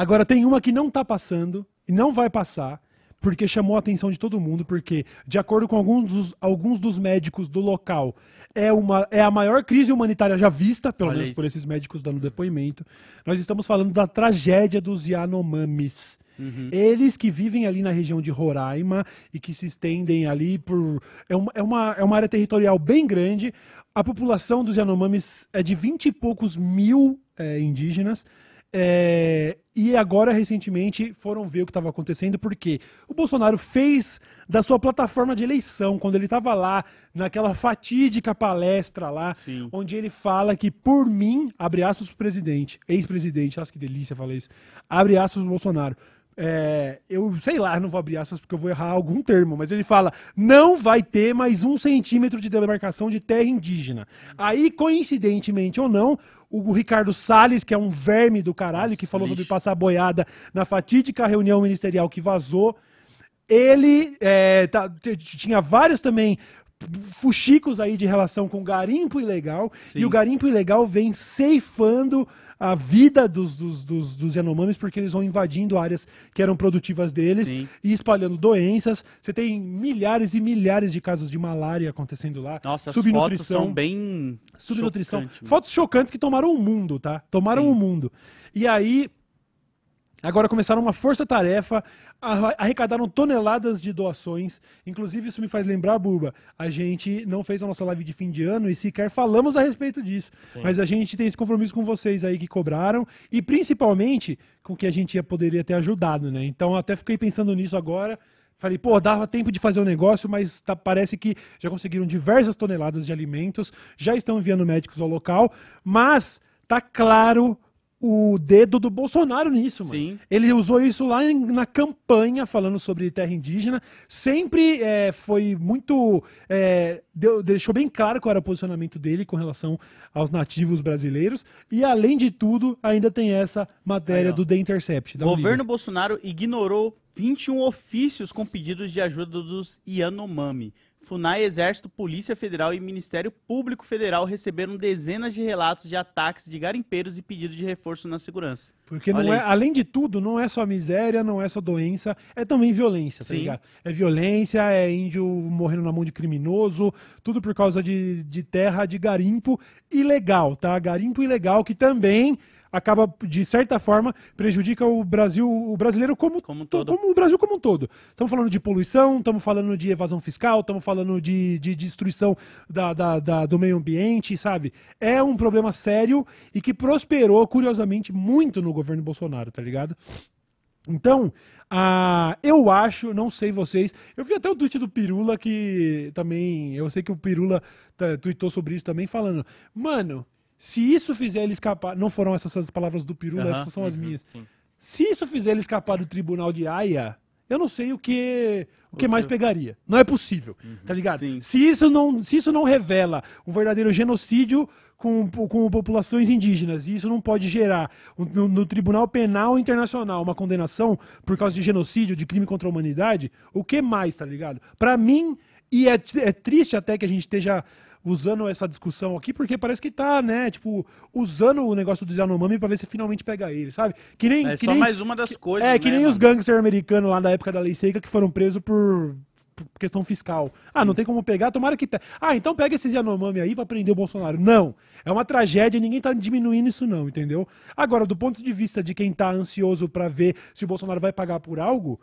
Agora tem uma que não está passando e não vai passar, porque chamou a atenção de todo mundo, porque, de acordo com alguns dos, alguns dos médicos do local, é, uma, é a maior crise humanitária já vista, pelo Olha menos isso. por esses médicos dando depoimento. Nós estamos falando da tragédia dos Yanomamis. Uhum. Eles que vivem ali na região de Roraima e que se estendem ali por. É uma, é uma, é uma área territorial bem grande. A população dos Yanomamis é de vinte e poucos mil é, indígenas. É, e agora, recentemente, foram ver o que estava acontecendo, porque o Bolsonaro fez da sua plataforma de eleição, quando ele estava lá, naquela fatídica palestra lá, Sim. onde ele fala que, por mim, abre aspas, presidente, ex-presidente, acho que delícia falar isso, abre aspas, Bolsonaro é, eu sei lá, não vou abrir aspas porque eu vou errar algum termo, mas ele fala: não vai ter mais um centímetro de demarcação de terra indígena. Aí, coincidentemente ou não, o Ricardo Salles, que é um verme do caralho, que falou sobre passar boiada na fatídica reunião ministerial que vazou. Ele é, tá, tinha várias também fuxicos aí de relação com garimpo ilegal, Sim. e o garimpo ilegal vem ceifando a vida dos, dos, dos, dos Yanomamis, porque eles vão invadindo áreas que eram produtivas deles Sim. e espalhando doenças. Você tem milhares e milhares de casos de malária acontecendo lá. Nossa, subnutrição, as fotos são bem. Subnutrição. Chocante, fotos chocantes que tomaram o mundo, tá? Tomaram Sim. o mundo. E aí, Agora começaram uma força-tarefa arrecadaram toneladas de doações. Inclusive, isso me faz lembrar, Buba, a gente não fez a nossa live de fim de ano e sequer falamos a respeito disso. Sim. Mas a gente tem esse compromisso com vocês aí que cobraram e principalmente com que a gente ia, poderia ter ajudado, né? Então, até fiquei pensando nisso agora. Falei, pô, dava tempo de fazer um negócio, mas tá, parece que já conseguiram diversas toneladas de alimentos, já estão enviando médicos ao local, mas tá claro o dedo do Bolsonaro nisso, mano. Sim. Ele usou isso lá na campanha, falando sobre terra indígena. Sempre é, foi muito. É, deu, deixou bem claro qual era o posicionamento dele com relação aos nativos brasileiros. E, além de tudo, ainda tem essa matéria Aí, do The Intercept. O um governo livro. Bolsonaro ignorou 21 ofícios com pedidos de ajuda dos Yanomami. FUNAI, Exército, Polícia Federal e Ministério Público Federal receberam dezenas de relatos de ataques de garimpeiros e pedido de reforço na segurança. Porque não é, além de tudo, não é só miséria, não é só doença, é também violência, tá Sim. tá ligado? É violência, é índio morrendo na mão de criminoso, tudo por causa de, de terra, de garimpo ilegal, tá? Garimpo ilegal que também acaba, de certa forma, prejudica o Brasil, o brasileiro como, como, todo. como o Brasil como um todo. Estamos falando de poluição, estamos falando de evasão fiscal, estamos falando de, de destruição da, da, da, do meio ambiente, sabe? É um problema sério e que prosperou, curiosamente, muito no governo Bolsonaro, tá ligado? Então, ah, eu acho, não sei vocês, eu vi até um tweet do Pirula que também, eu sei que o Pirula tá, tweetou sobre isso também, falando, mano, se isso fizer ele escapar. Não foram essas as palavras do Pirula, uhum, essas são uhum, as minhas. Sim. Se isso fizer ele escapar do tribunal de Haia, eu não sei o que o que mais pegaria. Não é possível, uhum, tá ligado? Se isso não se isso não revela um verdadeiro genocídio com, com populações indígenas, e isso não pode gerar no, no, Tribunal Penal Internacional uma condenação por causa de genocídio, de crime contra a humanidade, o que mais, tá ligado? Para mim, e é, é triste até que a gente esteja usando essa discussão aqui, porque parece que tá, né, tipo, usando o negócio do Yanomami pra ver se finalmente pega ele, sabe? Que nem, é que só nem, mais uma das que, coisas. É, né, que nem mano? os gangsters americanos lá na época da lei seca que foram presos por, por questão fiscal. Ah, Sim. Ah, não tem como pegar, tomara que. Ah, então pega esses Yanomami aí pra prender o Bolsonaro. Não. É uma tragédia, ninguém tá diminuindo isso, não, entendeu? Agora, do ponto de vista de quem tá ansioso para ver se o Bolsonaro vai pagar por algo.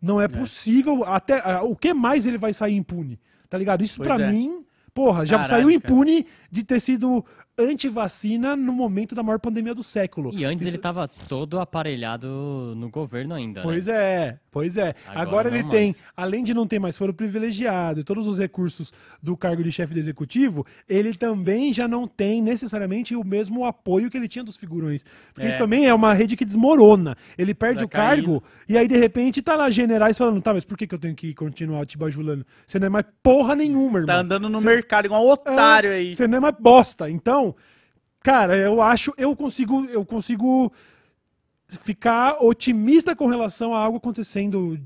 Não é, é. possível. É. Até o que mais ele vai sair impune? Tá ligado? Isso para é. mim, porra, já Caraca. saiu impune de ter sido anti-vacina no momento da maior pandemia do século. E antes Isso... ele estava todo aparelhado no governo ainda. Né? Pois né? é, pois é. Agora, Agora ele tem, mais. além de não ter mais foro privilegiado e todos os recursos do cargo de chefe do executivo, ele também já não tem necessariamente o mesmo apoio que ele tinha dos figurões. Porque é. isso também é uma rede que desmorona. Ele perde o cargo e aí de repente tá lá generais falando, tá, mas por que, que eu tenho que continuar te bajulando? Você não é mais porra nenhuma, tá irmão. Tá andando no Cê... mercado igual um otário é, aí. Você não é mais bosta. Então, então, cara, eu acho, eu consigo, eu consigo ficar otimista com relação a algo acontecendo,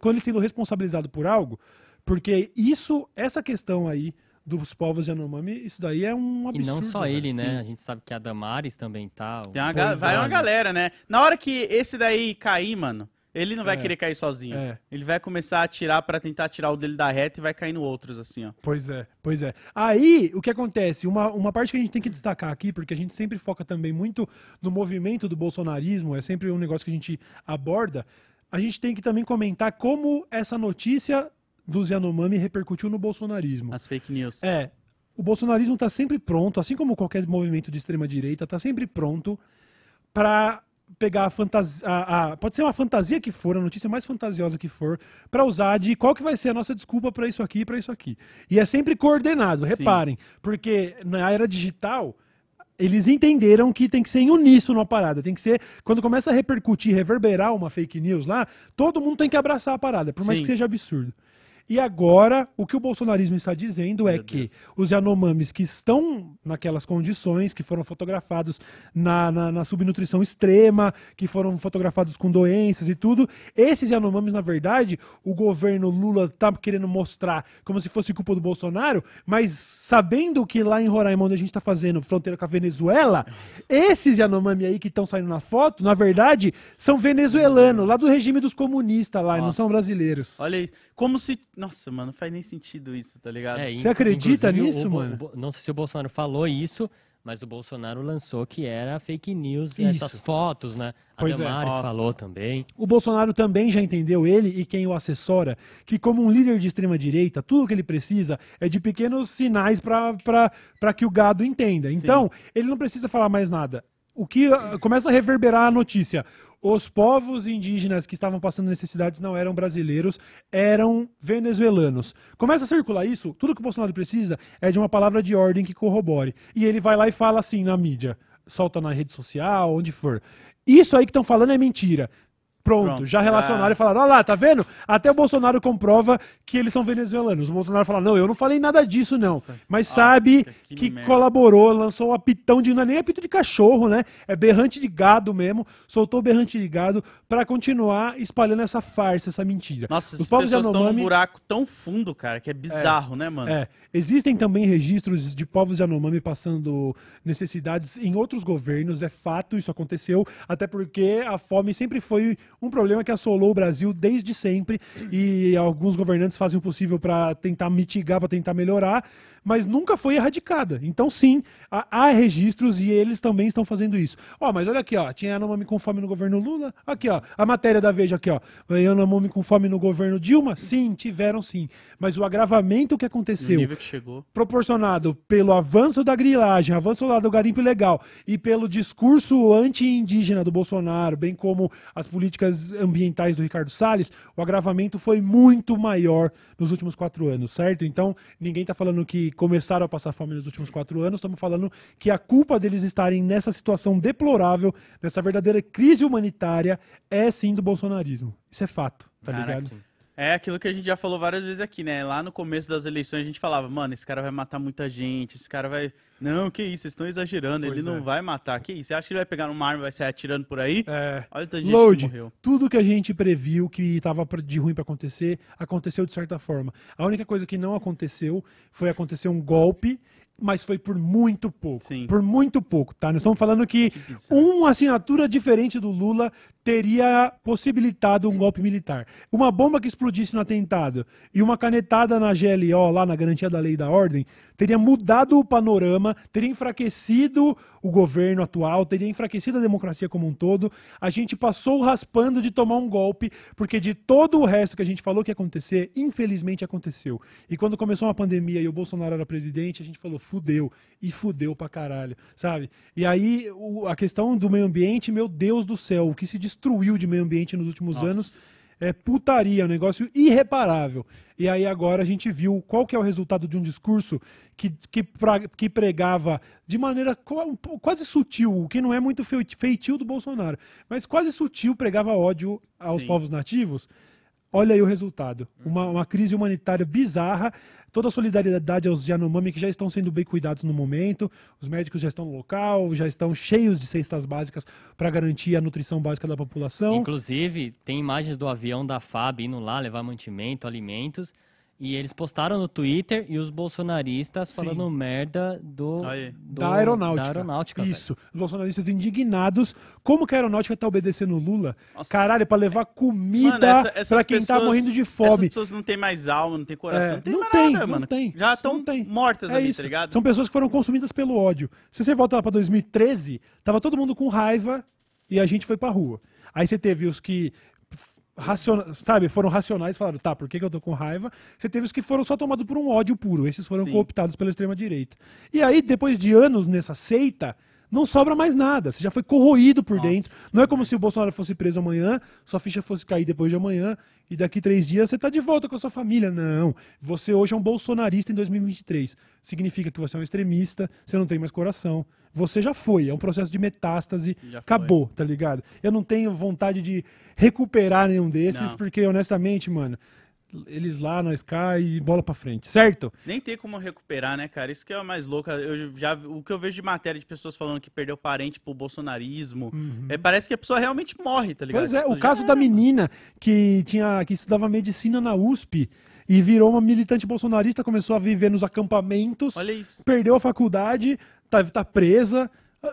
quando ele sendo responsabilizado por algo, porque isso, essa questão aí dos povos de Anomami, isso daí é um absurdo. E não só ele, assim. né? A gente sabe que a Damares também tá. Tem uma vai é. uma galera, né? Na hora que esse daí cair, mano, ele não vai é. querer cair sozinho. É. Ele vai começar a atirar para tentar tirar o dele da reta e vai caindo outros, assim, ó. Pois é, pois é. Aí, o que acontece? Uma, uma parte que a gente tem que destacar aqui, porque a gente sempre foca também muito no movimento do bolsonarismo, é sempre um negócio que a gente aborda. A gente tem que também comentar como essa notícia do Yanomami repercutiu no bolsonarismo. As fake news. É. O bolsonarismo está sempre pronto, assim como qualquer movimento de extrema direita, está sempre pronto para pegar a fantasia. A, a, pode ser uma fantasia que for, a notícia mais fantasiosa que for, para usar de qual que vai ser a nossa desculpa para isso aqui e para isso aqui. E é sempre coordenado, reparem. Sim. Porque na era digital, eles entenderam que tem que ser em uníssono a parada. Tem que ser. Quando começa a repercutir, reverberar uma fake news lá, todo mundo tem que abraçar a parada, por mais Sim. que seja absurdo. E agora, o que o bolsonarismo está dizendo é Meu é Deus. que os Yanomamis que estão naquelas condições, que foram fotografados na, na, na, subnutrição extrema, que foram fotografados com doenças e tudo, esses Yanomamis, na verdade, o governo Lula está querendo mostrar como se fosse culpa do Bolsonaro, mas sabendo que lá em Roraima, onde a gente está fazendo fronteira com a Venezuela, esses Yanomami aí que estão saindo na foto, na verdade, são venezuelanos, lá do regime dos comunistas lá, Nossa. não são brasileiros. Olha aí, como se nossa, mano, não faz nem sentido isso, tá ligado? É, Você acredita nisso, o, mano? O, não sei se o Bolsonaro falou isso, mas o Bolsonaro lançou que era fake news, isso. essas fotos, né? Pois a é. Damares é. falou também. O Bolsonaro também já entendeu, ele e quem o assessora, que como um líder de extrema-direita, tudo que ele precisa é de pequenos sinais para que o gado entenda. Sim. Então, ele não precisa falar mais nada o que ah, começa a reverberar a notícia. Os povos indígenas que estavam passando necessidades não eram brasileiros, eram venezuelanos. Começa a circular isso, tudo que o Bolsonaro precisa é de uma palavra de ordem que corrobore. E ele vai lá e fala assim na mídia, solta na rede social, onde for. Isso aí que estão falando é mentira. Pronto, Pronto, já relacionaram ah. e falaram: olha lá, tá vendo? Até o Bolsonaro comprova que eles são venezuelanos. O Bolsonaro fala: não, eu não falei nada disso, não. Mas Nossa, sabe que, que colaborou, lançou um apitão de. Não é nem apito de cachorro, né? É berrante de gado mesmo. Soltou berrante de gado para continuar espalhando essa farsa, essa mentira. Nossa, Os povos pessoas Yanomami... estão num buraco tão fundo, cara, que é bizarro, é, né, mano? É. Existem também registros de povos Yanomami passando necessidades em outros governos. É fato, isso aconteceu. Até porque a fome sempre foi um problema é que assolou o Brasil desde sempre e alguns governantes fazem o possível para tentar mitigar, para tentar melhorar mas nunca foi erradicada. Então, sim, há, há registros e eles também estão fazendo isso. Ó, mas olha aqui, ó, tinha Yanomami com fome no governo Lula, aqui, ó, a matéria da Veja aqui, ó, Yanomami com fome no governo Dilma, sim, tiveram sim, mas o agravamento que aconteceu, que proporcionado pelo avanço da grilagem, avanço lá do garimpo ilegal e pelo discurso anti-indígena do Bolsonaro, bem como as políticas ambientais do Ricardo Salles, o agravamento foi muito maior nos últimos quatro anos, certo? Então, ninguém está falando que começaram a passar fome nos últimos quatro anos. Estamos falando que a culpa deles estarem nessa situação deplorável, nessa verdadeira crise humanitária, é sim do bolsonarismo. Isso é fato, tá Caraca. ligado? É aquilo que a gente já falou várias vezes aqui, né? Lá no começo das eleições a gente falava, mano, esse cara vai matar muita gente, esse cara vai. Não, que isso, vocês estão exagerando, pois ele é. não vai matar. Que isso? Você acha que ele vai pegar uma arma e vai sair atirando por aí? É. Olha gente Load, que morreu. Tudo que a gente previu que estava de ruim para acontecer, aconteceu de certa forma. A única coisa que não aconteceu foi acontecer um golpe mas foi por muito pouco. Sim. Por muito pouco, tá? Nós estamos falando que, que uma assinatura diferente do Lula teria possibilitado um golpe militar. Uma bomba que explodisse no atentado e uma canetada na GLO, lá na garantia da lei e da ordem, teria mudado o panorama, teria enfraquecido o governo atual, teria enfraquecido a democracia como um todo. A gente passou raspando de tomar um golpe, porque de todo o resto que a gente falou que ia acontecer, infelizmente aconteceu. E quando começou uma pandemia e o Bolsonaro era presidente, a gente falou fudeu. E fudeu pra caralho, sabe? E aí o, a questão do meio ambiente, meu Deus do céu, o que se destruiu de meio ambiente nos últimos Nossa. anos é putaria, um negócio irreparável. E aí agora a gente viu qual que é o resultado de um discurso que, que, pra, que pregava de maneira quase sutil, o que não é muito feitio do Bolsonaro, mas quase sutil pregava ódio aos Sim. povos nativos. Olha aí o resultado. Uma, uhum. uma crise humanitária bizarra. Toda a solidariedade aos Yanomami que já estão sendo bem cuidados no momento. Os médicos já estão no local, já estão cheios de cestas básicas para garantir a nutrição básica da população. Inclusive, tem imagens do avião da FAB indo lá levar mantimento, alimentos. E eles postaram no Twitter e os bolsonaristas Sim. falando merda do, do da aeronáutica. Da aeronáutica Isso. Velho. Os bolsonaristas indignados. Como que a aeronáutica tá obedecendo o Lula? Nossa. Caralho, para levar comida para quem tá pessoas, tá morrendo de fome. Essas pessoas não tem mais alma, não tem coração, é, não tem, não tem não Tem. Já estão mortas é ali, tá isso. tá ligado? São pessoas que foram consumidas pelo ódio. Se você volta lá para 2013, tava todo mundo com raiva e a gente foi pra rua. Aí você teve os que sabe, foram racionais, falaram, tá, por que, que eu tô com raiva? Você teve os que foram só tomados por um ódio puro, esses foram cooptados pela extrema-direita. E aí, depois de anos nessa seita, não sobra mais nada. Você já foi corroído por Nossa, dentro. Não é como se o Bolsonaro fosse preso amanhã, sua ficha fosse cair depois de amanhã e daqui três dias você está de volta com a sua família. Não. Você hoje é um bolsonarista em 2023. Significa que você é um extremista, você não tem mais coração. Você já foi. É um processo de metástase. acabou, tá ligado? Eu não tenho vontade de recuperar nenhum desses, não. porque honestamente, mano eles lá, no sky e bola pra frente, certo? Nem tem como recuperar, né, cara? Isso que é o mais louco. Eu já, o que eu vejo de matéria de pessoas falando que perdeu parente pro bolsonarismo, uhum. é, parece que a pessoa realmente morre, tá ligado? Pois é, tipo, o caso é. da menina que, tinha, que estudava medicina na USP e virou uma militante bolsonarista, começou a viver nos acampamentos, perdeu a faculdade, tá, tá presa,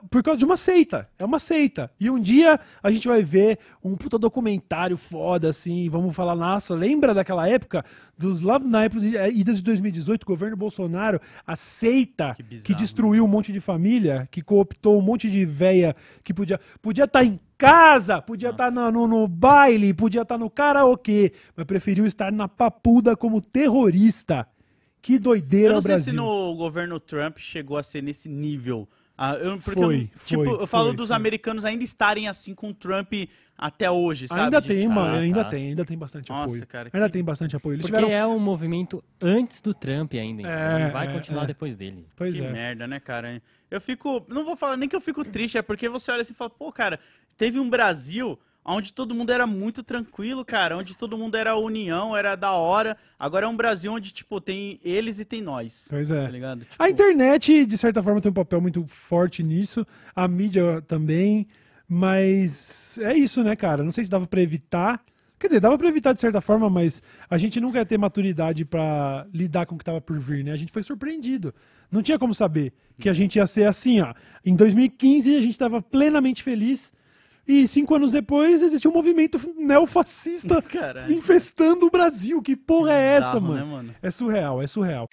por causa de uma seita. É uma seita. E um dia a gente vai ver um puta documentário foda, assim, vamos falar, nossa, lembra daquela época dos Love na época de, de 2018, governo Bolsonaro, a seita que, bizarro, que destruiu né? um monte de família, que cooptou um monte de véia que podia podia estar tá em casa, podia estar tá no, no, baile, podia estar tá no karaokê, mas preferiu estar na papuda como terrorista. Que doideira, Brasil. Eu não sei Brasil. se no governo Trump chegou a ser nesse nível, ah, eu, foi, eu, tipo, foi, eu falo foi, dos foi. americanos ainda estarem assim com o Trump até hoje, sabe? Ainda tem, mano, ah, tá. ainda tem, ainda tem bastante Nossa, apoio. Cara, ainda que... tem bastante apoio. Eles Porque tiveram... é um movimento antes do Trump ainda, então. É, vai é, continuar é. depois dele. Pois que é. merda, né, cara? Eu fico, não vou falar nem que eu fico triste, é porque você olha assim e fala, pô, cara, teve um Brasil onde todo mundo era muito tranquilo, cara, onde todo mundo era união, era da hora. Agora é um Brasil onde, tipo, tem eles e tem nós. Pois é. Tá ligado? Tipo... A internet, de certa forma, tem um papel muito forte nisso, a mídia também, mas é isso, né, cara? Não sei se dava para evitar. Quer dizer, dava para evitar de certa forma, mas a gente nunca ia ter maturidade para lidar com o que estava por vir, né? A gente foi surpreendido. Não tinha como saber que a uhum. gente ia ser assim, ó. Em 2015 a gente estava plenamente feliz e cinco anos depois existiu um movimento neofascista Caralho. infestando o Brasil. Que porra é, é bizarro, essa, né, mano? Né, mano? É surreal, é surreal.